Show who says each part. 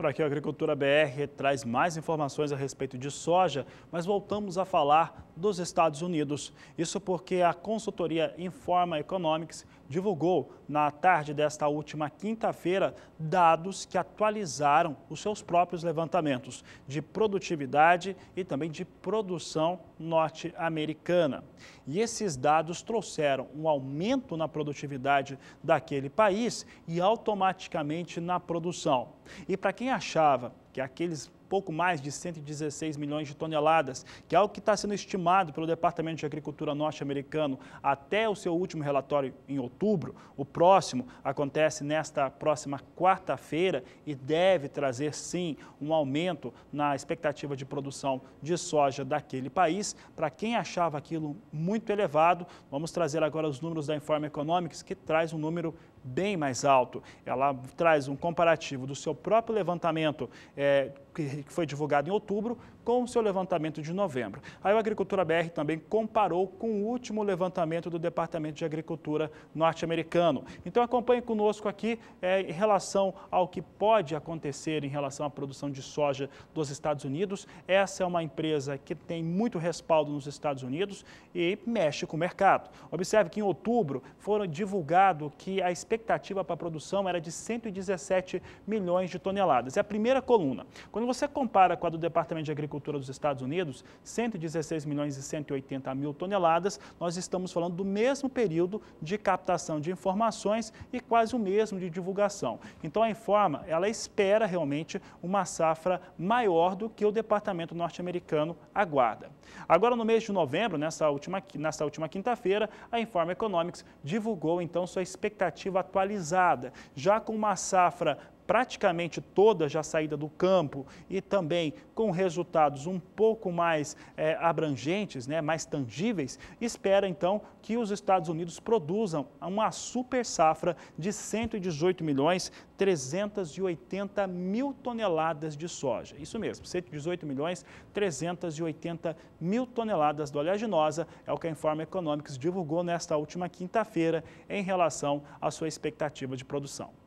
Speaker 1: Por aqui, a Agricultura BR traz mais informações a respeito de soja, mas voltamos a falar dos Estados Unidos. Isso porque a consultoria Informa Economics divulgou na tarde desta última quinta-feira dados que atualizaram os seus próprios levantamentos de produtividade e também de produção norte-americana. E esses dados trouxeram um aumento na produtividade daquele país e automaticamente na produção. E para quem achava que aqueles pouco mais de 116 milhões de toneladas, que é o que está sendo estimado pelo Departamento de Agricultura norte-americano até o seu último relatório em outubro. O próximo acontece nesta próxima quarta-feira e deve trazer, sim, um aumento na expectativa de produção de soja daquele país. Para quem achava aquilo muito elevado, vamos trazer agora os números da Informe Economics, que traz um número bem mais alto. Ela traz um comparativo do seu próprio levantamento, é, que que foi divulgado em outubro, com o seu levantamento de novembro. Aí o Agricultura BR também comparou com o último levantamento do Departamento de Agricultura norte-americano. Então acompanhe conosco aqui é, em relação ao que pode acontecer em relação à produção de soja dos Estados Unidos. Essa é uma empresa que tem muito respaldo nos Estados Unidos e mexe com o mercado. Observe que em outubro foram divulgado que a expectativa para a produção era de 117 milhões de toneladas. É a primeira coluna. Quando você compara com a do Departamento de Agricultura agricultura dos Estados Unidos, 116 milhões e 180 mil toneladas, nós estamos falando do mesmo período de captação de informações e quase o mesmo de divulgação. Então a Informa, ela espera realmente uma safra maior do que o Departamento norte-americano aguarda. Agora no mês de novembro, nessa última, nessa última quinta-feira, a Informa Economics divulgou então sua expectativa atualizada, já com uma safra praticamente toda já saída do campo e também com resultados um pouco mais é, abrangentes, né, mais tangíveis, espera então que os Estados Unidos produzam uma super safra de 118 milhões 380 mil toneladas de soja. Isso mesmo, 118 milhões 380 mil toneladas de oleaginosa é o que a Informa Economics divulgou nesta última quinta-feira em relação à sua expectativa de produção.